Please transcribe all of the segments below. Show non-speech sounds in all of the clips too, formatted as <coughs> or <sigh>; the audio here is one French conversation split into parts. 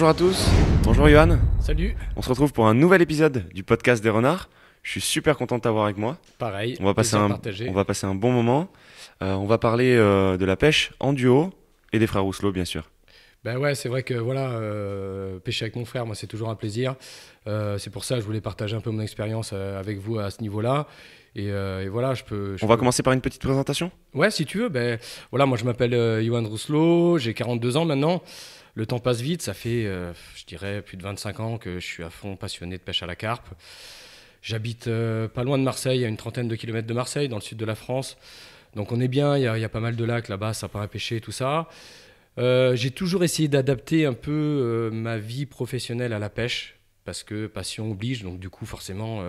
Bonjour à tous, bonjour Johan. Salut. On se retrouve pour un nouvel épisode du podcast des renards. Je suis super content de t'avoir avec moi. Pareil. On va passer, un, on va passer un bon moment. Euh, on va parler euh, de la pêche en duo et des frères Rousselot, bien sûr. Ben ouais, c'est vrai que voilà, euh, pêcher avec mon frère, moi c'est toujours un plaisir. c'est pour ça que je voulais partager un peu mon expérience avec vous à ce niveau-là. Et, voilà, je peux. on va commencer par une petite présentation Ouais, si tu veux. Ben, voilà, moi je m'appelle euh, Rousselot, j'ai 42 ans maintenant. Le temps passe vite, ça fait, euh, je dirais, plus de 25 ans que je suis à fond passionné de pêche à la carpe. J'habite euh, pas loin de Marseille, à une trentaine de kilomètres de Marseille, dans le sud de la France. Donc on est bien, il y, a pas mal de lacs là-bas, ça à pêcher, et tout ça. Euh, j'ai toujours essayé d'adapter un peu ma vie professionnelle à la pêche, parce que passion oblige, donc du coup forcément...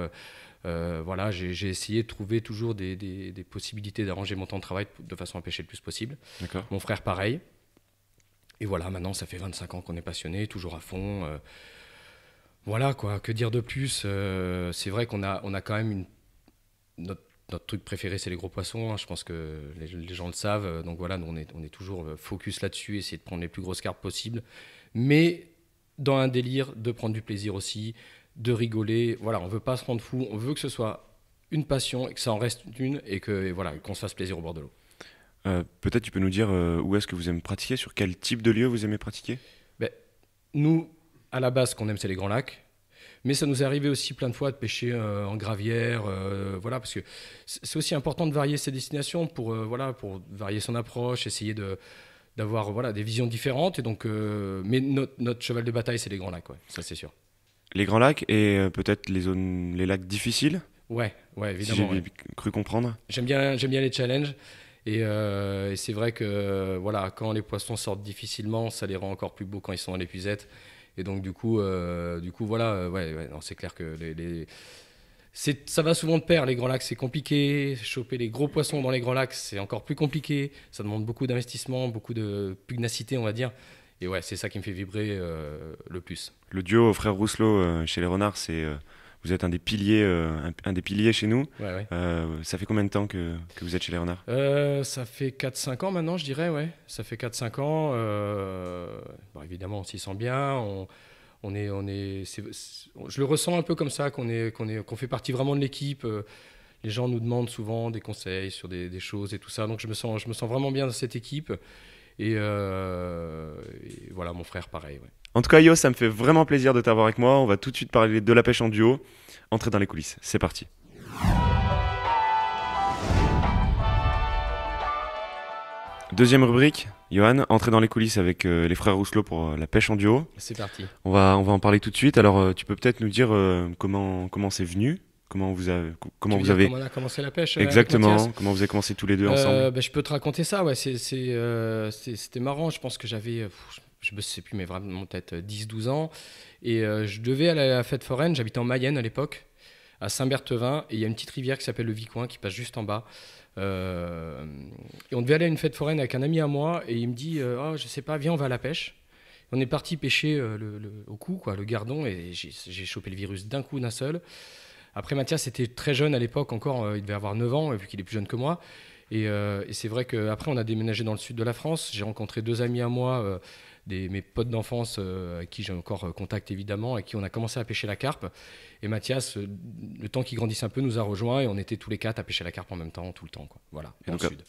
voilà, j'ai essayé de trouver toujours des possibilités d'arranger mon temps de travail de façon à pêcher le plus possible. Mon frère, pareil. Et voilà, maintenant, ça fait 25 ans qu'on est passionné, toujours à fond. Euh, voilà, quoi, que dire de plus euh, C'est vrai qu'on a, on a quand même Notre, truc préféré, c'est les gros poissons. Hein. Je pense que les, gens le savent. Donc voilà, nous, on est, on est toujours euh, focus là-dessus, essayer de prendre les plus grosses cartes possibles. Mais dans un délire de prendre du plaisir aussi, de rigoler. Voilà, on veut pas se rendre fou. On veut que ce soit une passion et que ça en reste une et que voilà qu'on se fasse plaisir au bord de l'eau. Euh, peut-être tu peux nous dire euh, où est-ce que vous aimez pratiquer, sur quel type de lieu vous aimez pratiquer ben, Nous, à la base, ce qu'on aime, c'est les grands lacs. Mais ça nous est arrivé aussi plein de fois de pêcher euh, en gravière, voilà, parce que c'est aussi important de varier ses destinations pour, voilà, pour varier son approche, essayer de d'avoir voilà des visions différentes et donc mais notre, cheval de bataille c'est les grands lacs ça c'est sûr les grands lacs et peut-être les zones les lacs difficiles ouais ouais évidemment j'ai cru comprendre j'aime bien j'aime bien les challenges euh, et, c'est vrai que voilà, quand les poissons sortent difficilement, ça les rend encore plus beaux quand ils sont à l'épuisette. Et donc du coup, euh, du coup voilà, euh, c'est clair que les, ça va souvent de pair. Les grands lacs, c'est compliqué. Choper les gros poissons dans les grands lacs, c'est encore plus compliqué. Ça demande beaucoup d'investissement, beaucoup de pugnacité, on va dire. Et ouais, c'est ça qui me fait vibrer le plus. Le duo frère Rousselot chez les renards, c'est vous êtes un des piliers, euh, un, des piliers chez nous. Euh, ça fait combien de temps que, vous êtes chez Léonard euh, Ça fait 4-5 ans maintenant, je dirais, ouais. Ça fait 4-5 ans. évidemment, on s'y sent bien. On, est, on est, je le ressens un peu comme ça, qu'on est, qu'on est, qu'on fait partie vraiment de l'équipe. Les gens nous demandent souvent des conseils sur des, choses et tout ça, donc je me sens, je me sens vraiment bien dans cette équipe. Et, et voilà, mon frère, pareil. En tout cas, Yo, ça me fait vraiment plaisir de t'avoir avec moi. On va tout de suite parler de la pêche en duo. Entrez dans les coulisses, c'est parti. Deuxième rubrique, Johan, entrer dans les coulisses avec euh, les frères Rousselot pour euh, la pêche en duo. C'est parti. On va, on va en parler tout de suite. Alors, euh, tu peux peut-être nous dire comment comment c'est venu, comment vous avez comment vous avez on a commencé la pêche exactement, comment vous avez commencé tous les deux ensemble. Bah, je peux te raconter ça. Ouais, c'était marrant. Je pense que j'avais je ne sais plus, mais vraiment peut-être 10-12 euh, ans. Et euh, je devais aller à la fête foraine, j'habitais en Mayenne à l'époque, à Saint-Berthevin, et il y a une petite rivière qui s'appelle le Vicoin qui passe juste en bas. Euh, et on devait aller à une fête foraine avec un ami à moi, et il me dit je ne oh, Je sais pas, viens, on va à la pêche. On est parti pêcher le, au cou, quoi, le gardon, et j'ai chopé le virus d'un coup, d'un seul. Après, Mathias était très jeune à l'époque encore, il devait avoir 9 ans, vu qu'il est plus jeune que moi. Et, c'est vrai qu'après, on a déménagé dans le sud de la France. J'ai rencontré deux amis à moi, des, mes potes d'enfance euh, à qui j'ai encore euh, contact évidemment, à qui on a commencé à pêcher la carpe. Et Mathias, euh, le temps qu'il grandisse un peu, nous a rejoints et on était tous les quatre à pêcher la carpe en même temps, tout le temps. Quoi. Voilà,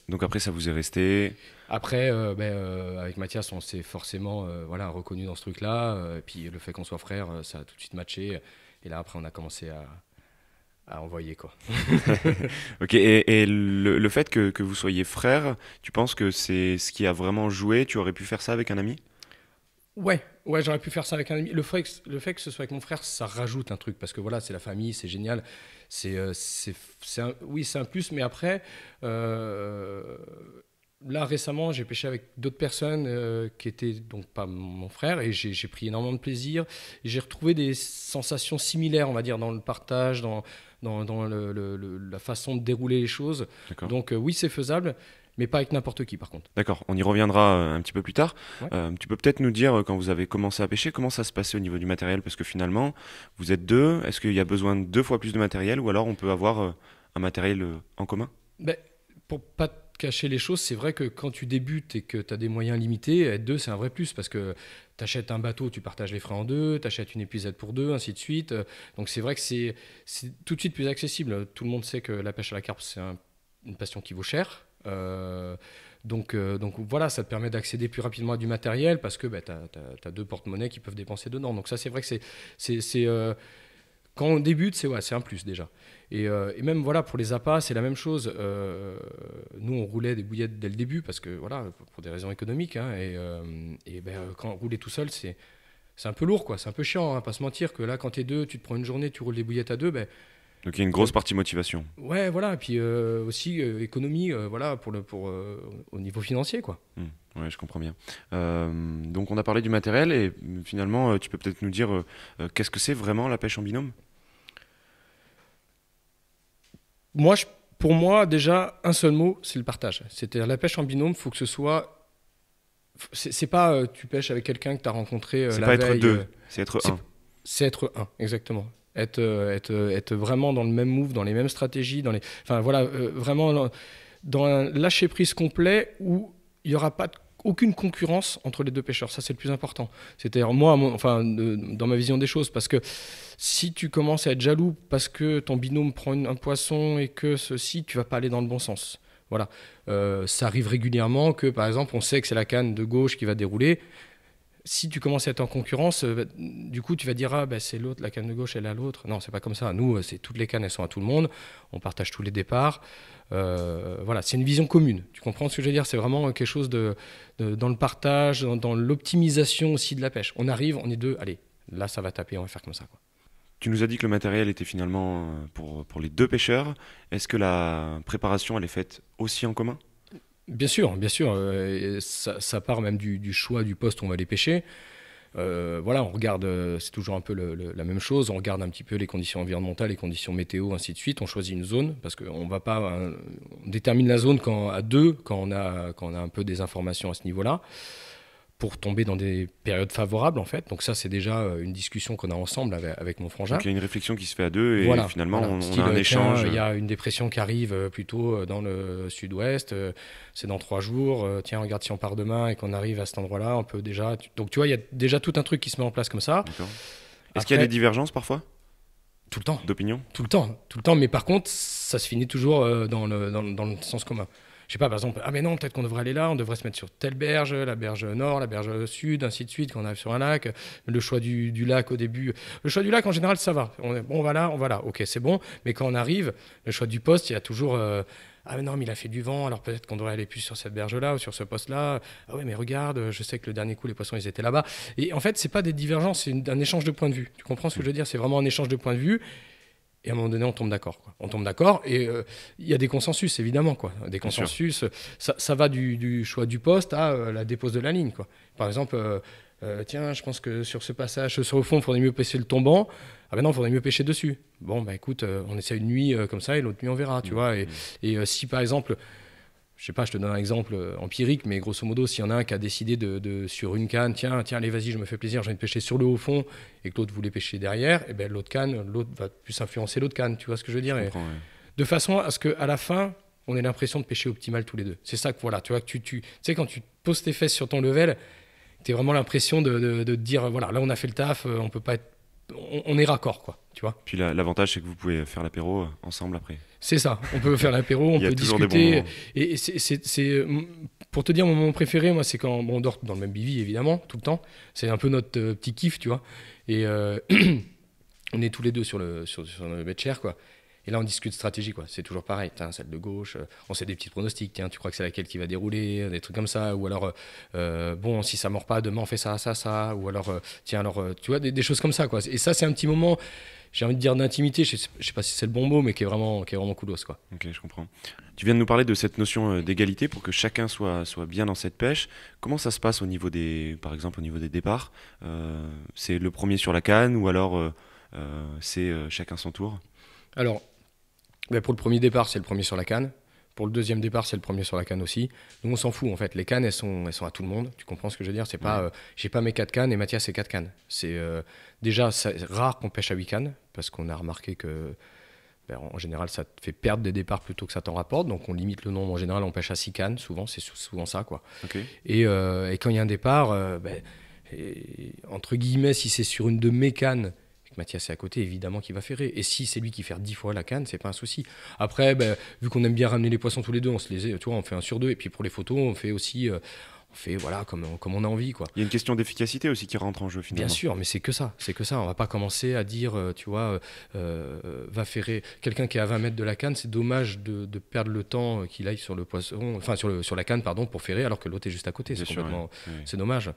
donc, après, ça vous est resté Après, ben, avec Mathias, on s'est forcément voilà, reconnu dans ce truc-là. et puis le fait qu'on soit frère, ça a tout de suite matché. Et là, après, on a commencé à, à envoyer quoi. <laughs> <laughs> ok, et, le, fait que, vous soyez frère, tu penses que c'est ce qui a vraiment joué Tu aurais pu faire ça avec un ami Ouais, ouais, j'aurais pu faire ça avec un ami. Le fait, que, que ce soit avec mon frère, ça rajoute un truc parce que voilà, c'est la famille, c'est génial, c'est, euh, c'est, oui, c'est un plus. Mais après, euh, là récemment, j'ai pêché avec d'autres personnes euh, qui étaient donc pas mon frère et j'ai, pris énormément de plaisir. J'ai retrouvé des sensations similaires, on va dire, dans le partage, dans dans, la façon de dérouler les choses. Donc oui, c'est faisable mais pas avec n'importe qui par contre. D'accord, on y reviendra euh, un petit peu plus tard. Euh, tu peux peut-être nous dire, euh, quand vous avez commencé à pêcher, comment ça se passait au niveau du matériel Parce que finalement, vous êtes deux, est-ce qu'il y a besoin de deux fois plus de matériel ou alors on peut avoir un matériel en commun Pour ben, Pour pas cacher les choses, c'est vrai que quand tu débutes et que tu as des moyens limités, être deux, c'est un vrai plus parce que tu achètes un bateau, tu partages les frais en deux, tu achètes une épuisette pour deux, ainsi de suite. Donc c'est vrai que c'est tout de suite plus accessible. Tout le monde sait que la pêche à la carpe, c'est une passion qui vaut cher. Euh, donc, euh, donc voilà, ça te permet d'accéder plus rapidement à du matériel parce que bah, tu as, deux porte monnaie qui peuvent dépenser dedans. Donc ça, c'est vrai que c'est euh, quand on débute, c'est ouais, un plus déjà. Et, même voilà pour les appâts, c'est la même chose. nous, on roulait des bouillettes dès le début parce que voilà pour des raisons économiques. Hein, et, et ben, quand rouler tout seul, c'est un peu lourd quoi. C'est un peu chiant, hein, pas se mentir que là quand tu es deux, tu te prends une journée, tu roules des bouillettes à deux, ben donc il y a une grosse partie motivation. Ouais, voilà. Et Puis euh, aussi euh, économie, euh, voilà, pour le, pour, au niveau financier, quoi. Hmm. Ouais, je comprends bien. donc on a parlé du matériel et finalement, tu peux peut-être nous dire qu'est-ce que c'est vraiment la pêche en binôme Moi, pour moi, déjà, un seul mot, c'est le partage. C'est-à-dire la pêche en binôme, il faut que ce soit c'est pas tu pêches avec quelqu'un que tu as rencontré la veille. C'est pas être deux, c'est être un. C'est être un, exactement être, euh, euh, être, vraiment dans le même move, dans les mêmes stratégies, dans les, enfin voilà, euh, vraiment dans, un lâcher prise complet où il n'y aura pas aucune concurrence entre les deux pêcheurs. Ça, c'est le plus important. C'est-à-dire, moi, enfin, dans ma vision des choses, parce que si tu commences à être jaloux parce que ton binôme prend un poisson et que ceci, tu vas pas aller dans le bon sens. Voilà. ça arrive régulièrement que, par exemple, on sait que c'est la canne de gauche qui va dérouler si tu commences à être en concurrence, euh, bah, du coup, tu vas dire Ah, bah, c'est l'autre, la canne de gauche, elle a l'autre. Non, c'est pas comme ça. Nous, euh, c'est toutes les cannes, elles sont à tout le monde. On partage tous les départs. Euh, voilà, c'est une vision commune. Tu comprends ce que je veux dire C'est vraiment quelque chose de, dans le partage, dans, l'optimisation aussi de la pêche. On arrive, on est deux. Allez, là, ça va taper, on va faire comme ça. Quoi. Tu nous as dit que le matériel était finalement pour, pour les deux pêcheurs. Est-ce que la préparation, elle est faite aussi en commun Bien sûr, bien sûr. Euh, ça, part même du, choix du poste où on va les pêcher. Euh, voilà, on regarde, euh, c'est toujours un peu la même chose, on regarde un petit peu les conditions environnementales, les conditions météo, ainsi de suite, on choisit une zone, parce qu'on va pas, hein, détermine la zone quand, à deux quand on a un peu des informations à ce niveau-là pour tomber dans des périodes favorables en fait. Donc ça c'est déjà euh, une discussion qu'on a ensemble avec, mon frangin. Donc il y a une réflexion qui se fait à deux et finalement on, on un échange. Il y a euh. une dépression qui arrive euh, plutôt dans le sud-ouest, c'est dans trois jours, tiens regarde si on part demain et qu'on arrive à cet endroit-là, on peut déjà... Donc tu vois, il y a déjà tout un truc qui se met en place comme ça. Est-ce qu'il y a des divergences parfois tout le temps. D'opinion Tout le temps, tout le temps. Mais par contre, ça se finit toujours dans le, dans le sens commun je sais pas, par exemple, ah mais non, peut-être qu'on devrait aller là, on devrait se mettre sur telle berge, la berge nord, la berge sud, ainsi de suite, quand on arrive sur un lac, le choix du, lac au début. Le choix du lac, en général, ça va. On, bon, on va là, on va là, ok, c'est bon, mais quand on arrive, le choix du poste, il y a toujours... Euh, ah mais non, mais il a fait du vent, alors peut-être qu'on devrait aller plus sur cette berge-là ou sur ce poste-là. Ah ouais, mais regarde, je sais que le dernier coup, les poissons, ils étaient là-bas. Et en fait, c'est pas des divergences, c'est un échange de points de vue. Tu comprends ce que je veux dire C'est vraiment un échange de points de vue. Et à un moment donné, on tombe d'accord. On tombe d'accord et euh, il y a des consensus, évidemment. Quoi. Des consensus, euh, ça, va du, choix du poste à euh, la dépose de la ligne. Quoi. Par exemple, tiens, je pense que sur ce passage, sur le fond, il faudrait mieux pêcher le tombant. Ah ben non, il faudrait mieux pêcher dessus. Bon, bah écoute, on essaie une nuit comme ça et l'autre nuit, on verra. Tu mmh. vois et mmh. si par exemple, je sais pas, je te donne un exemple euh, empirique, mais grosso modo, s'il y en a un qui a décidé de, sur une canne, tiens, tiens, allez, vas-y, je me fais plaisir, je viens de pêcher sur le haut fond, et que l'autre voulait pêcher derrière, et eh ben l'autre canne, l'autre va plus influencer l'autre canne, tu vois ce que je veux dire De façon à ce que à la fin, on ait l'impression de pêcher optimal tous les deux. C'est ça que voilà, tu vois, tu, tu, sais, quand tu poses tes fesses sur ton level, tu as vraiment l'impression de, de, dire, voilà, là, on a fait le taf, euh, on peut pas on, est raccord, quoi, tu vois. Puis l'avantage, c'est que vous pouvez faire l'apéro euh, ensemble après. C'est ça. On peut faire l'apéro, on peut discuter. Et c'est pour te dire mon moment préféré, moi, c'est quand on dort dans le même bivy évidemment tout le temps. C'est un peu notre euh, petit kiff, tu vois. Et euh, <clears throat> on est tous les deux sur le sur, sur bed chair, quoi. Et là, on discute stratégie, quoi. C'est toujours pareil. celle de gauche, euh, on sait des petits pronostics. Tiens, tu crois que c'est laquelle qui va dérouler Des trucs comme ça. Ou alors, bon, si ça mord pas, demain, on fait ça, ça, ça. Ou alors, tiens, alors, tu vois, des, choses comme ça, quoi. Et ça, c'est un petit moment j'ai envie de dire d'intimité, je, ne sais, pas si c'est le bon mot, mais qui est vraiment, qui est vraiment quoi. Ok, je comprends. Tu viens de nous parler de cette notion euh, d'égalité pour que chacun soit, soit bien dans cette pêche. Comment ça se passe au niveau des, par exemple, au niveau des départs euh, C'est le premier sur la canne ou alors euh, c'est chacun son tour Alors, ben, pour le premier départ, c'est le premier sur la canne. Pour le deuxième départ, c'est le premier sur la canne aussi. Nous, on s'en fout en fait. Les cannes, elles sont, elles sont à tout le monde. Tu comprends ce que je veux dire C'est pas, euh, j'ai pas mes quatre cannes et Mathias ses quatre cannes. C'est euh, déjà rare qu'on pêche à huit cannes parce qu'on a remarqué que ben, en général, ça te fait perdre des départs plutôt que ça t'en rapporte. Donc, on limite le nombre. En général, on pêche à six cannes, souvent, c'est souvent ça. quoi. Euh, et, quand il y a un départ, ben, entre guillemets, si c'est sur une de mes cannes Mathias est à côté, évidemment qu'il va ferrer. Et si c'est lui qui fait dix fois la canne, c'est pas un souci. Après, ben, vu qu'on aime bien ramener les poissons tous les deux, on se les, tu vois, on fait un sur deux. Et puis pour les photos, on fait aussi. Euh, on fait voilà comme, comme on a envie quoi. Il y a une question d'efficacité aussi qui rentre en jeu finalement. Bien sûr, mais c'est que ça, c'est que ça. On va pas commencer à dire euh, tu vois euh, va ferrer quelqu'un qui est à 20 mètres de la canne, c'est dommage de, perdre le temps qu'il aille sur le poisson, enfin sur, sur la canne pardon pour ferrer alors que l'autre est juste à côté. C'est complètement, dommage.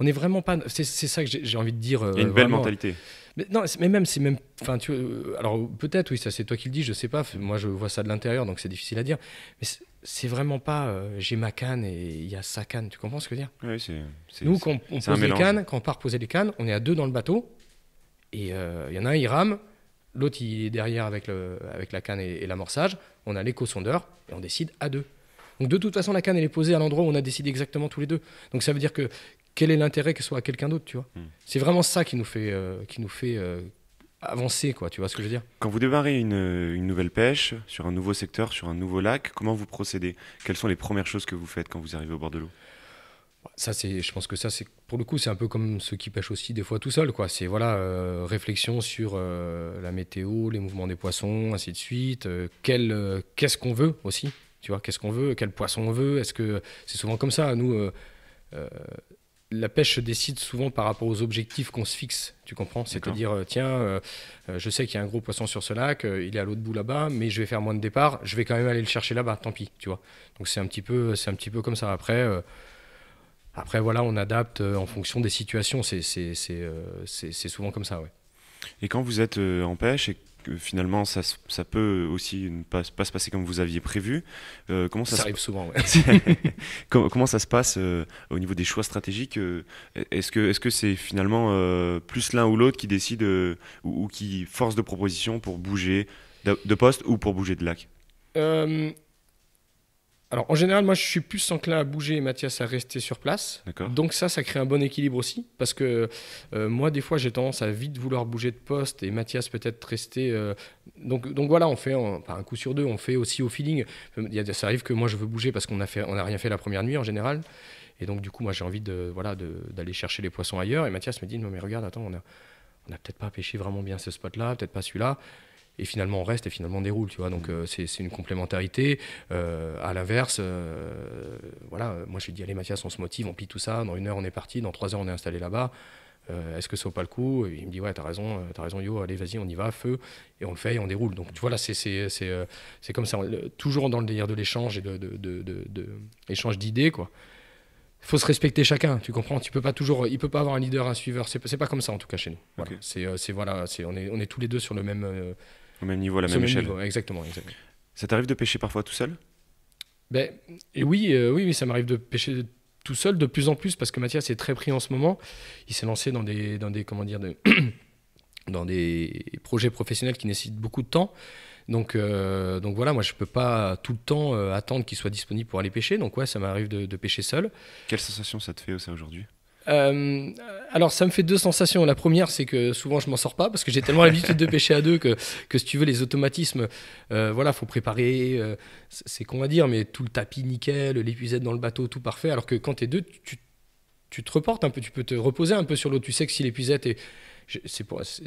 On est vraiment pas, c'est ça que j'ai envie de dire. Il une belle mentalité. Mais non, mais même, c'est même. Enfin, tu euh, alors peut-être, oui, ça c'est toi qui le dis, je sais pas. Moi, je vois ça de l'intérieur, donc c'est difficile à dire. Mais c'est vraiment pas euh, j'ai ma canne et il y a sa canne. Tu comprends ce que je veux dire oui, c'est. Nous, quand on, pose les cannes, quand on part poser les cannes, on est à deux dans le bateau. Et euh, il y en a un, il rame. L'autre, il est derrière avec, le, avec la canne et, et l'amorçage. On a l'éco-sondeur et on décide à deux. Donc de toute façon, la canne, elle est posée à l'endroit où on a décidé exactement tous les deux. Donc ça veut dire que quel est l'intérêt que soit à quelqu'un d'autre, tu vois. Hmm. C'est vraiment ça qui nous fait, euh, qui nous fait euh, avancer, quoi, tu vois ce que je veux dire. Quand vous démarrez une, une, nouvelle pêche, sur un nouveau secteur, sur un nouveau lac, comment vous procédez Quelles sont les premières choses que vous faites quand vous arrivez au bord de l'eau ça, c'est, je pense que ça, c'est pour le coup, c'est un peu comme ceux qui pêchent aussi des fois tout seuls, quoi. C'est voilà, euh, réflexion sur la météo, les mouvements des poissons, ainsi de suite. quel, qu'est-ce qu'on veut aussi, tu vois Qu'est-ce qu'on veut Quel poisson on veut Est-ce que c'est souvent comme ça Nous, la pêche se décide souvent par rapport aux objectifs qu'on se fixe, tu comprends C'est-à-dire, euh, tiens, euh, euh, je sais qu'il y a un gros poisson sur ce lac, il est à l'autre bout là-bas, mais je vais faire moins de départ, je vais quand même aller le chercher là-bas, tant pis, tu vois. Donc c'est un, petit peu, un petit peu comme ça. Après, après voilà, on adapte en fonction des situations, c'est souvent comme ça, ouais. Et quand vous êtes en pêche que finalement ça, peut aussi ne pas, pas, se passer comme vous aviez prévu. Euh, comment ça, arrive souvent. <laughs> comment, ça se passe euh, au niveau des choix stratégiques euh, e-, Est-ce que ce c'est finalement plus l'un ou l'autre qui décide ou, qui force de proposition pour bouger de, de, poste ou pour bouger de lac alors en général, moi je suis plus enclin à bouger et Mathias à rester sur place. Donc ça, ça crée un bon équilibre aussi. Parce que euh, moi, des fois, j'ai tendance à vite vouloir bouger de poste et Mathias peut-être rester. Euh, donc, donc voilà, on fait un, coup sur deux, on fait aussi au feeling. Il ça arrive que moi je veux bouger parce qu'on n'a on rien fait la première nuit en général. Et donc du coup, moi j'ai envie de voilà d'aller chercher les poissons ailleurs. Et Mathias me dit non mais regarde, attends, on n'a on a peut-être pas pêché vraiment bien ce spot-là, peut-être pas celui-là et finalement on reste et finalement on déroule, tu vois. Donc mmh. euh, c'est une complémentarité. Euh, à l'inverse, euh, voilà, moi je dis allez Mathias, on se motive, on plie tout ça, dans une heure on est parti, dans trois heures on est installé là-bas. Est-ce que ça vaut pas le coup et Il me dit ouais, t'as raison, t'as raison, yo, allez vas-y, on y va, feu, et on le fait et on déroule. Donc tu vois là, c'est comme ça, toujours dans le délire de l'échange et de, de, de, de échange d'idées quoi faut se respecter chacun, tu comprends Tu peux pas toujours, il peut pas avoir un leader, un suiveur. C'est pas comme ça en tout cas chez nous. Voilà. C'est voilà, c'est on est on est tous les deux sur le même au même niveau, à la même, échelle. exactement, exactement. Ça t'arrive de pêcher parfois tout seul ben, oui, euh, oui, oui, ça m'arrive de pêcher tout seul de plus en plus parce que Mathias est très pris en ce moment. Il s'est lancé dans des, dans des, comment dire, <coughs> dans des projets professionnels qui nécessitent beaucoup de temps. Donc, euh, donc voilà, moi je ne peux pas tout le temps euh, attendre qu'il soit disponible pour aller pêcher. Donc ouais, ça m'arrive de, pêcher seul. Quelle sensation ça te fait ça aujourd'hui euh, alors, ça me fait deux sensations. La première, c'est que souvent, je m'en sors pas parce que j'ai tellement l'habitude de pêcher à deux que, que, si tu veux, les automatismes, euh, voilà, faut préparer, euh, c'est qu'on va dire, mais tout le tapis nickel, l'épuisette dans le bateau, tout parfait. Alors que quand t'es deux, tu, tu, te reportes un peu, tu peux te reposer un peu sur l'eau. Tu sais que si l'épuisette est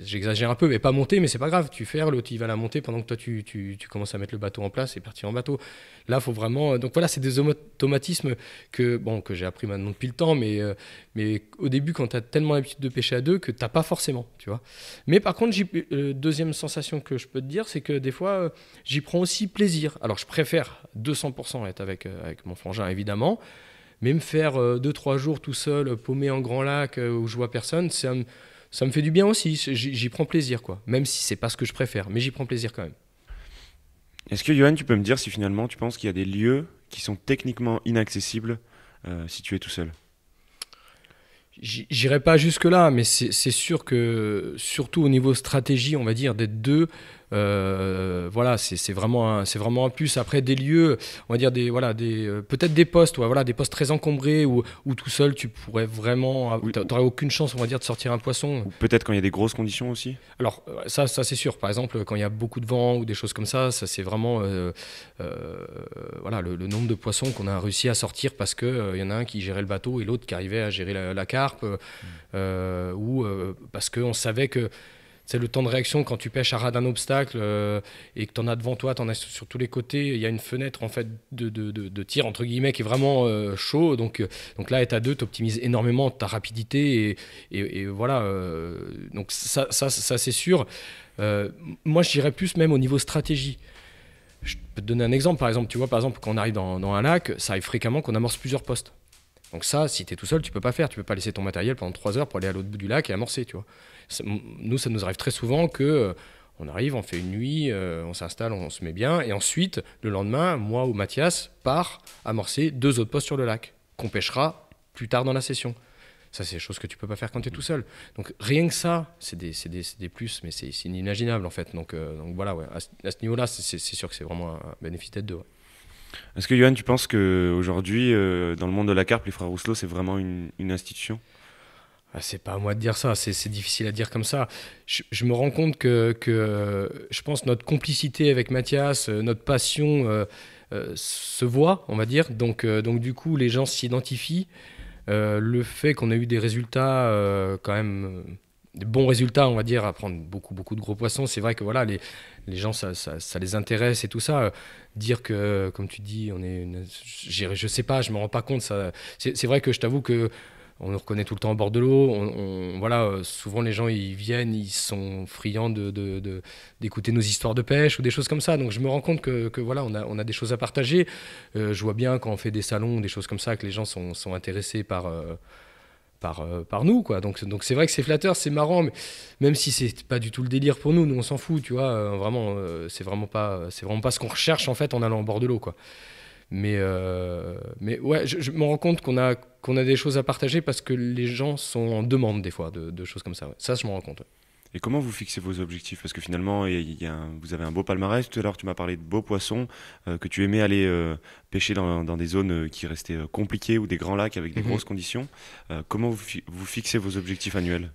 j'exagère un peu, mais pas monter, mais c'est pas grave. Tu fais, l'autre il va la monter pendant que toi tu, tu, commences à mettre le bateau en place et partir en bateau. Là, faut vraiment. Euh, donc voilà, c'est des automatismes que bon que j'ai appris maintenant depuis le temps, mais euh, mais au début quand tu as tellement l'habitude de pêcher à deux que t'as pas forcément, tu vois. Mais par contre, la euh, deuxième sensation que je peux te dire, c'est que des fois j'y prends aussi plaisir. Alors je préfère 200% être avec avec mon frangin évidemment. Mais me faire deux, trois jours tout seul, paumé en grand lac, où je vois personne, c'est un, ça me fait du bien aussi. J'y prends plaisir, quoi. Même si c'est pas ce que je préfère, mais j'y prends plaisir quand même. Est-ce que, Johan, tu peux me dire si finalement tu penses qu'il y a des lieux qui sont techniquement inaccessibles euh, si tu es tout seul J'irai pas jusque-là, mais c'est sûr que, surtout au niveau stratégie, on va dire, d'être deux, euh, voilà, c'est vraiment, un, vraiment plus. Après, des lieux, on va dire, des, voilà, des, euh, peut-être des postes, voilà, des postes très encombrés où, tout seul, tu pourrais vraiment. Ah, tu aucune chance, on va dire, de sortir un poisson. peut-être quand il y a des grosses conditions aussi Alors, euh, ça, ça c'est sûr. Par exemple, quand il y a beaucoup de vent ou des choses comme ça, ça c'est vraiment voilà, le, nombre de poissons qu'on a réussi à sortir parce qu'il y en a un qui gérait le bateau et l'autre qui arrivait à gérer la, carpe. Mm. ou parce qu'on savait que c'est le temps de réaction quand tu pêches à ras d'un obstacle euh, et que tu en as devant toi, tu en as sur, tous les côtés. Il y a une fenêtre en fait de, tir entre guillemets qui est vraiment euh, chaud. Donc, euh, donc là, état deux, tu optimises énormément ta rapidité et, voilà. donc ça, ça, c'est sûr. moi, j'irais plus même au niveau stratégie. Je peux te donner un exemple, par exemple, tu vois, par exemple, quand on arrive dans, un lac, ça arrive fréquemment qu'on amorce plusieurs postes. Donc ça, si tu es tout seul, tu peux pas faire, tu peux pas laisser ton matériel pendant trois heures pour aller à l'autre bout du lac et amorcer, tu vois nous, ça nous arrive très souvent que euh, on arrive, on fait une nuit, euh, on s'installe, on, se met bien, et ensuite, le lendemain, moi ou Mathias part amorcer deux autres postes sur le lac, qu'on pêchera plus tard dans la session. Ça, c'est des choses que tu peux pas faire quand tu es tout seul. Donc rien que ça, c'est des, des, des, plus, mais c'est inimaginable en fait. Donc, euh, voilà, à, ce, niveau-là, c'est sûr que c'est vraiment un bénéfice d'être deux. Est-ce que Johan, tu penses qu'aujourd'hui, aujourd'hui, dans le monde de la carpe, les frères Rousselot, c'est vraiment une institution ah, c'est pas à moi de dire ça, c'est difficile à dire comme ça. Je, me rends compte que, je pense notre complicité avec Mathias, euh, notre passion euh, euh, se voit, on va dire. Donc, donc du coup, les gens s'identifient. le fait qu'on a eu des résultats quand même des bons résultats, on va dire, à prendre beaucoup, beaucoup de gros poissons. C'est vrai que voilà, les, les gens, ça, les intéresse et tout ça. Dire que, comme tu dis, on est, une, je sais pas, je me rends pas compte. c'est vrai que je t'avoue que on nous reconnaît tout le temps au bord de l'eau. voilà, euh, souvent les gens ils viennent, ils sont friands d'écouter de, d'écouter nos histoires de pêche ou des choses comme ça. Donc je me rends compte que, voilà, on a, des choses à partager. Euh, je vois bien quand on fait des salons, des choses comme ça, que les gens sont, intéressés par euh, par, nous quoi. Donc c'est vrai que c'est flatteur, c'est marrant, même si c'est pas du tout le délire pour nous, nous on s'en fout, tu vois. vraiment, c'est vraiment pas c'est vraiment pas ce qu'on recherche en fait en allant au bord de l'eau quoi. Mais, euh, mais ouais, je, me rends compte qu'on a, qu'on a des choses à partager parce que les gens sont en demande des fois de, choses comme ça. Ça, je me rends compte. Et comment vous fixez vos objectifs Parce que finalement, vous avez un beau palmarès. Tout à l'heure, tu m'as parlé de beaux poissons euh, que tu aimais aller euh, pêcher dans, dans, des zones qui restaient compliquées ou des grands lacs avec des mhm. grosses conditions. comment vous, vous, fixez vos objectifs annuels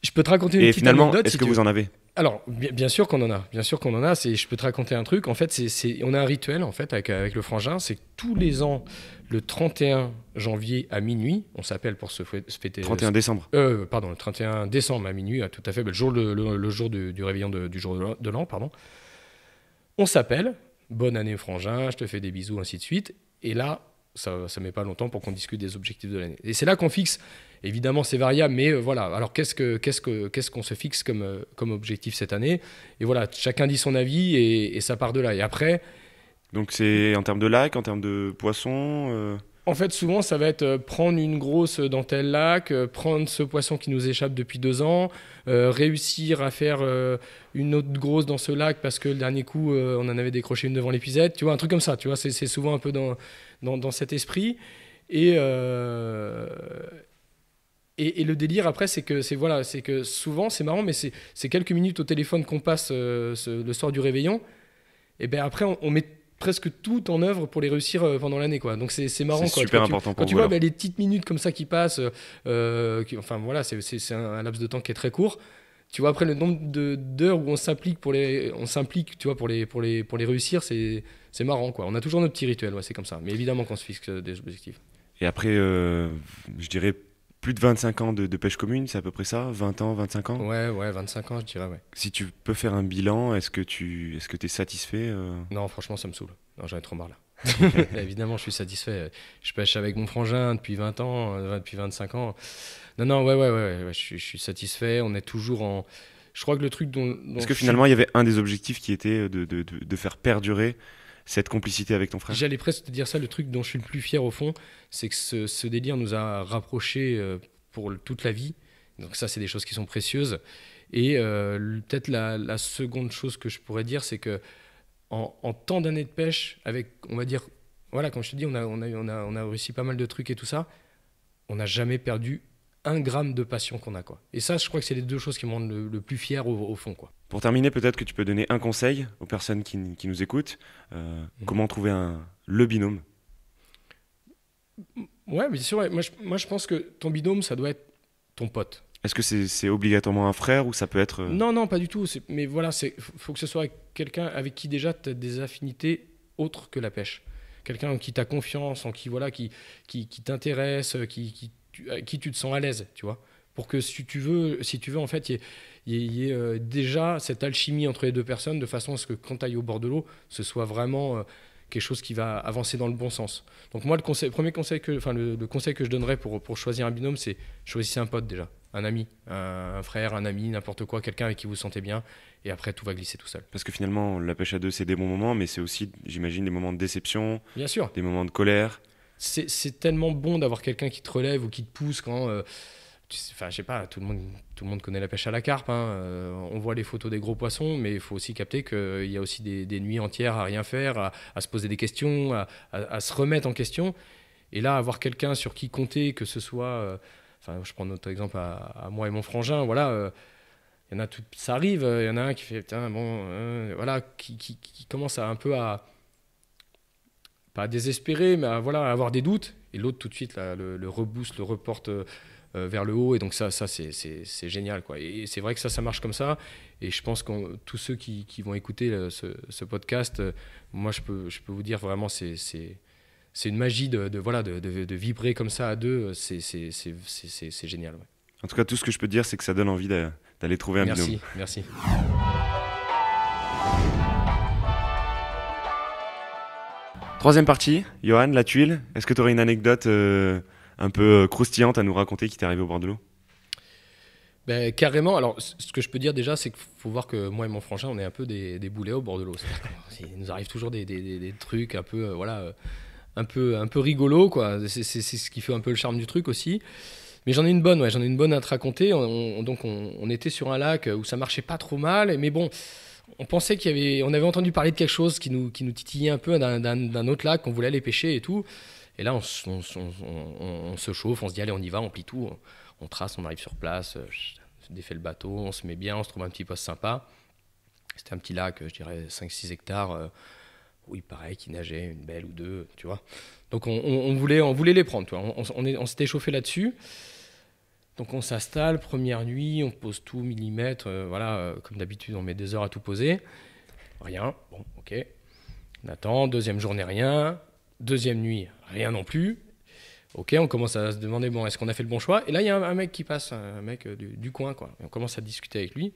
je, peux te raconter une Et finalement, Est-ce que vous en avez alors, bien sûr qu'on en a. Bien sûr qu'on en a. je peux te raconter un truc. En fait, c'est, on a un rituel en fait avec, le frangin. C'est tous les ans, le 31 janvier à minuit, on s'appelle pour se, fêter. 31 décembre. Euh, pardon, le 31 décembre à minuit, tout à fait. le jour, du, réveillon du jour de l'an, pardon. On s'appelle. Bonne année frangin. Je te fais des bisous, ainsi de suite. Et là, ça, ne met pas longtemps pour qu'on discute des objectifs de l'année. Et c'est là qu'on fixe Évidemment, c'est variable, mais euh, voilà. Alors, qu'est-ce qu'on ce que, ce qu'on se fixe comme, euh, comme objectif cette année Et voilà, chacun dit son avis et, ça part de là. Et après. Donc, c'est en termes de lac, en termes de poissons euh En fait, souvent, ça va être prendre une grosse dans tel lac, prendre ce poisson qui nous échappe depuis deux ans, réussir à faire une autre grosse dans ce lac parce que le dernier coup, on en avait décroché une devant l'épisode Tu vois, un truc comme ça, tu vois, c'est souvent un peu dans, dans, dans cet esprit. Et, et, le délire après, c'est que c'est voilà, c'est que souvent, c'est marrant, mais c'est quelques minutes au téléphone qu'on passe euh, le soir du réveillon. Et ben après, on, met presque tout en œuvre pour les réussir euh, pendant l'année, quoi. Donc c'est marrant. C'est super quand important tu, Quand tu vois ben, les petites minutes comme ça qui passent, euh, qui, enfin voilà, c'est un, un, laps de temps qui est très court. Tu vois après le nombre d'heures où on s'implique pour les, on s'implique, tu vois pour les pour les pour les réussir, c'est c'est marrant quoi. On a toujours nos petits rituels, c'est comme ça. Mais évidemment qu'on se fixe des objectifs. Et après, je dirais plus de 25 ans de, pêche commune, c'est à peu près ça 20 ans, 25 ans Ouais, ouais, 25 ans, je dirais, ouais. Si tu peux faire un bilan, est-ce que tu est-ce que es satisfait euh Non, franchement, ça me saoule. J'en ai trop marre là. <laughs> <laughs> Évidemment, je suis satisfait. Je pêche avec mon frangin depuis 20 ans, euh, depuis 25 ans. Non, non, ouais, ouais, ouais, je, suis satisfait. On est toujours en. Je crois que le truc dont. Parce que finalement, il y avait un des objectifs qui était de faire perdurer cette complicité avec ton frère J'allais presque te dire ça, le truc dont je suis le plus fier au fond, c'est que ce, délire nous a rapprochés euh, pour toute la vie. Donc ça, c'est des choses qui sont précieuses. Et euh, peut-être la, seconde chose que je pourrais dire, c'est que en, tant d'années de pêche, avec, on va dire, voilà, comme je te dis, on a, on a, on réussi pas mal de trucs et tout ça, on n'a jamais perdu un gramme de passion qu'on a. Quoi. Et ça, je crois que c'est les deux choses qui me rendent le, plus fier au, fond. Quoi. Pour terminer, peut-être que tu peux donner un conseil aux personnes qui, nous écoutent. Euh, comment trouver un, le binôme Ouais, bien sûr. Moi, je, pense que ton binôme, ça doit être ton pote. Est-ce que c'est obligatoirement un frère ou ça peut être... Euh, non, non, pas du tout. Mais voilà, il faut que ce soit quelqu'un avec qui déjà tu as des affinités autres que la pêche. Quelqu'un en qui tu as confiance, en qui voilà, qui, qui, qui t'intéresse, qui, qui, tu, te sens à l'aise, tu vois. Pour que si tu veux, si tu veux en fait, il y ait il y ait, euh, déjà cette alchimie entre les deux personnes de façon à ce que quand tu ailles au bord de l'eau, ce soit vraiment euh, quelque chose qui va avancer dans le bon sens. Donc moi, le conseil, premier conseil que, le, conseil que je donnerais pour, pour choisir un binôme, c'est choisissez un pote déjà, un ami, un, frère, un ami, n'importe quoi, quelqu'un avec qui vous vous sentez bien, et après tout va glisser tout seul. Parce que finalement, la pêche à deux, c'est des bons moments, mais c'est aussi, j'imagine, des moments de déception, bien sûr. des moments de colère. C'est tellement bon d'avoir quelqu'un qui te relève ou qui te pousse quand... Euh, Enfin, je sais pas, tout le, monde, tout le monde connaît la pêche à la carpe. Hein. Euh, on voit les photos des gros poissons, mais il faut aussi capter qu'il euh, y a aussi des, des, nuits entières à rien faire, à, se poser des questions, à, à, se remettre en question. Et là, avoir quelqu'un sur qui compter, que ce soit. Euh, enfin, je prends notre exemple à, moi et mon frangin, voilà. Il y en a tout, ça arrive, il y en a un qui fait, tiens, bon, voilà, qui, qui, commence à un peu à, pas à désespérer, mais à, voilà, avoir des doutes. Et l'autre, tout de suite, là, le, le le reporte, euh, vers le haut. Et donc ça, ça c'est génial. Quoi. Et c'est vrai que ça, ça marche comme ça. Et je pense que tous ceux qui, vont écouter euh, ce, podcast, euh, moi, je peux, je peux vous dire vraiment, c'est c'est une magie de, voilà de, vibrer comme ça à deux c'est génial en tout cas tout ce que je peux dire c'est que ça donne envie d'aller trouver un merci, merci troisième partie Johan la tuile est-ce que tu aurais une anecdote un peu euh, croustillante à nous raconter qui t'est arrivé au bord de l'eau ben, carrément. Alors, ce que je peux dire déjà, c'est qu'il faut voir que moi et mon frangin, on est un peu des, boulets au bord de l'eau. Il nous arrive toujours des, trucs un peu, euh, voilà, euh, un peu, un peu rigolo, quoi. C'est ce qui fait un peu le charme du truc aussi. Mais j'en ai une bonne, ouais, j'en ai une bonne à te raconter. On, donc, on, était sur un lac où ça marchait pas trop mal, mais bon. On pensait qu'il avait, on avait entendu parler de quelque chose qui nous, qui nous titillait un peu d'un autre lac qu'on voulait aller pêcher et tout. Et là, on, se chauffe, on se dit, allez, on y va, on plie tout, on, trace, on arrive sur place, euh, on défait le bateau, on se met bien, on se trouve un petit poste sympa. C'était un petit lac, euh, je dirais 5-6 hectares. Euh, où oui, paraît qui nageait une belle ou deux, tu vois. Donc on, voulait, on voulait les prendre, On, s'était chauffé là-dessus. Donc on s'installe, première nuit, on pose tout millimètre, voilà, comme d'habitude, on met des heures à tout poser. Rien, bon, ok. On attend, deuxième journée, rien. Deuxième nuit, rien non plus. Ok, on commence à se demander, bon, est-ce qu'on a fait le bon choix Et là, il y a un, mec qui passe, un mec euh, du, coin, quoi. on commence à discuter avec lui.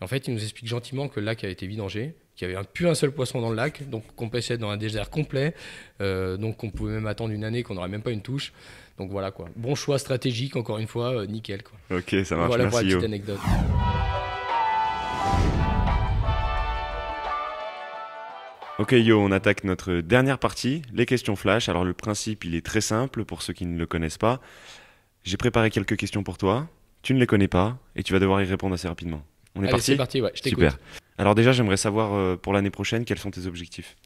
en fait, il nous explique gentiment que le lac avait été vidangé, qu'il n'y avait plus un seul poisson dans le lac, donc qu'on pêchait dans un désert complet, euh, donc qu'on pouvait même attendre une année, qu'on n'aurait même pas une touche. Donc voilà, quoi. Bon choix stratégique, encore une fois, euh, nickel, quoi. Ok, ça marche. Voilà Merci pour la petite anecdote. Ok yo, on attaque notre dernière partie, les questions flash. Alors le principe, il est très simple pour ceux qui ne le connaissent pas. J'ai préparé quelques questions pour toi, tu ne les connais pas et tu vas devoir y répondre assez rapidement. On est parti C'est parti, ouais, je t'écoute. Super. Alors déjà, j'aimerais savoir euh, pour l'année prochaine, quels sont tes objectifs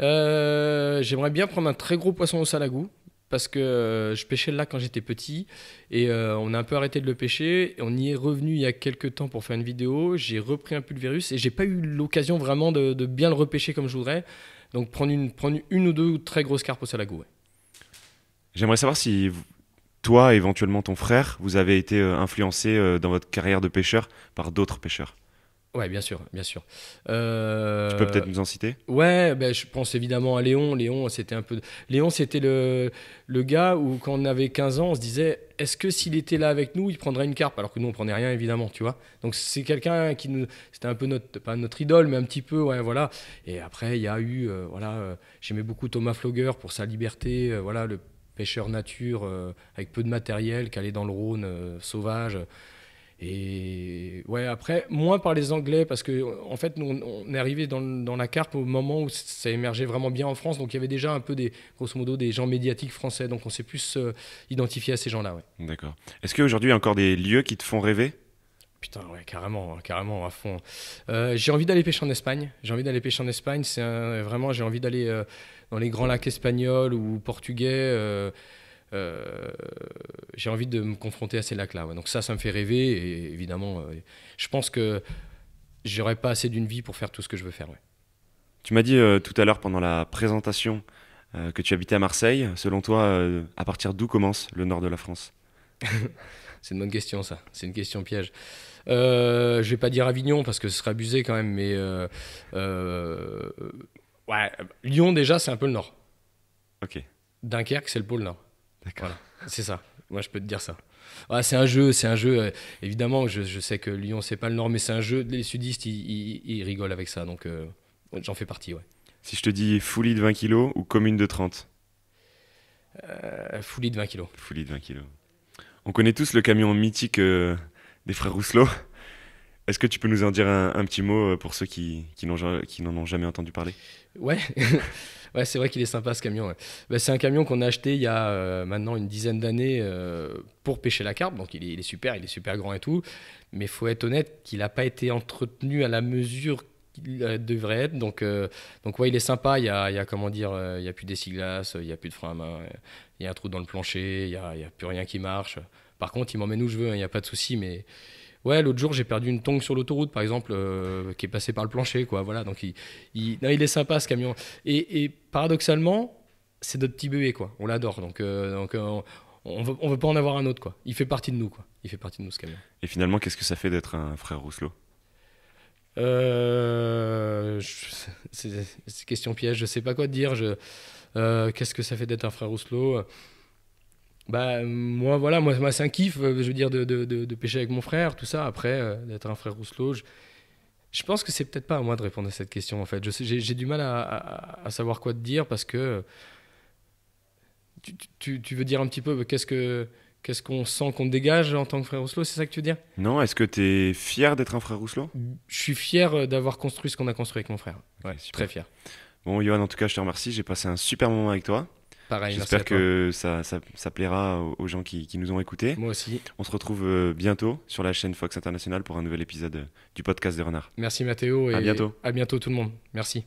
euh, J'aimerais bien prendre un très gros poisson au salagou parce que euh, je pêchais là quand j'étais petit et euh, on a un peu arrêté de le pêcher. on y est revenu il y a quelques temps pour faire une vidéo. J'ai repris un pulvérus et j'ai pas eu l'occasion vraiment de, bien le repêcher comme je voudrais. Donc prendre une, prendre une ou deux très grosses carpes au salago. J'aimerais savoir si toi, éventuellement ton frère, vous avez été euh, influencé dans votre carrière de pêcheur par d'autres pêcheurs. Ouais, bien sûr, bien sûr. Euh... Tu peux peut-être nous en citer Ouais, ben, je pense évidemment à Léon. Léon, c'était un peu. Léon, c'était le... gars où, quand on avait 15 ans, on se disait est-ce que s'il était là avec nous, il prendrait une carpe Alors que nous, on prenait rien, évidemment, tu vois. Donc, c'est quelqu'un qui nous. C'était un peu notre. Pas notre idole, mais un petit peu, ouais, voilà. Et après, il y a eu. Euh, voilà, euh, j'aimais beaucoup Thomas Flogger pour sa liberté, euh, voilà, le pêcheur nature avec peu de matériel, qui dans le Rhône sauvage. Et ouais, après, moins par les Anglais, parce que en fait, nous, on est arrivé dans, dans, la carpe au moment où ça émergeait vraiment bien en France, donc il y avait déjà un peu des, grosso modo, des gens médiatiques français, donc on s'est plus euh, identifié à ces gens-là. Ouais. D'accord. Est-ce qu'aujourd'hui, il y a encore des lieux qui te font rêver Putain, ouais, carrément, hein, carrément, à fond. Euh, j'ai envie d'aller pêcher en Espagne. J'ai envie d'aller pêcher en Espagne. C'est vraiment, j'ai envie d'aller euh, dans les grands lacs espagnols ou portugais. Euh, j'ai envie de me confronter à ces lacs-là. Donc ça, ça me fait rêver. Et évidemment, euh, je pense que j'aurais pas assez d'une vie pour faire tout ce que je veux faire. Tu m'as dit euh, tout à l'heure pendant la présentation que tu habitais à Marseille. Selon toi, à partir d'où commence le nord de la France <laughs> C'est une bonne question, ça. C'est une question piège. Je je vais pas dire Avignon parce que ce serait abusé quand même, mais ouais, Lyon déjà, c'est un peu le nord. Ok. Dunkerque, c'est le pôle nord. D'accord. Voilà, c'est ça. Moi, je peux te dire ça. Ah, c'est un jeu, c'est un jeu. Euh, évidemment, je, sais que Lyon, c'est pas le nord, mais c'est un jeu. Les sudistes, ils, rigolent avec ça, donc euh, j'en fais partie, ouais. Si je te dis folie de 20 kilos ou commune de 30 euh, de 20 kilos. de 20 kilos. On connaît tous le camion mythique euh, des frères Rousselot. Est-ce que tu peux nous en dire un, petit mot pour ceux qui, qui n'en ont jamais entendu parler Ouais, Ouais, c'est vrai qu'il est sympa ce camion. Bah, c'est un camion qu'on a acheté il y a euh, maintenant une dizaine d'années euh, pour pêcher la carpe. Donc il est, super, il est super grand et tout. Mais faut être honnête qu'il n'a pas été entretenu à la mesure qu'il euh, devrait être. Donc, donc ouais, il est sympa. Il y a, comment dire, il y a plus des glace il y a plus de frein à main, il y a un trou dans le plancher, il y a, plus rien qui marche. Par contre, il m'emmène où je veux, hein, il n'y a pas de souci, mais ouais, l'autre jour j'ai perdu une tongue sur l'autoroute par exemple euh, qui est passée par le plancher quoi. Voilà, donc il, il, est sympa ce camion. Et, paradoxalement, c'est notre petit bébé quoi. On l'adore donc euh, donc euh, on, on veut, pas en avoir un autre quoi. Il fait partie de nous quoi. Il fait partie de nous ce camion. Et finalement, qu'est-ce que ça fait d'être un frère Rousselot euh, C'est question piège. Je sais pas quoi dire. qu'est-ce que ça fait d'être un frère Rousselot bah moi voilà moi, c'est un kiff euh, je veux dire de, pêcher avec mon frère tout ça après euh, d'être un frère rousselot je, pense que c'est peut-être pas à moi de répondre à cette question en fait j'ai du mal à, savoir quoi te dire parce que tu, veux dire un petit peu bah, qu'est-ce que qu'est-ce qu'on sent qu'on dégage en tant que frère Rousselot, c'est ça que tu veux dire Non, est-ce que tu es fier d'être un frère Rousselot Je suis fier euh, d'avoir construit ce qu'on a construit avec mon frère. Je suis très fier. Bon, Johan, en tout cas, je te remercie. J'ai passé un super moment avec toi. J'espère que ça, ça, plaira aux gens qui, qui, nous ont écoutés. Moi aussi. On se retrouve euh, bientôt sur la chaîne Fox International pour un nouvel épisode du podcast des renards. Merci Mathéo. Et à bientôt. À bientôt tout le monde. Merci.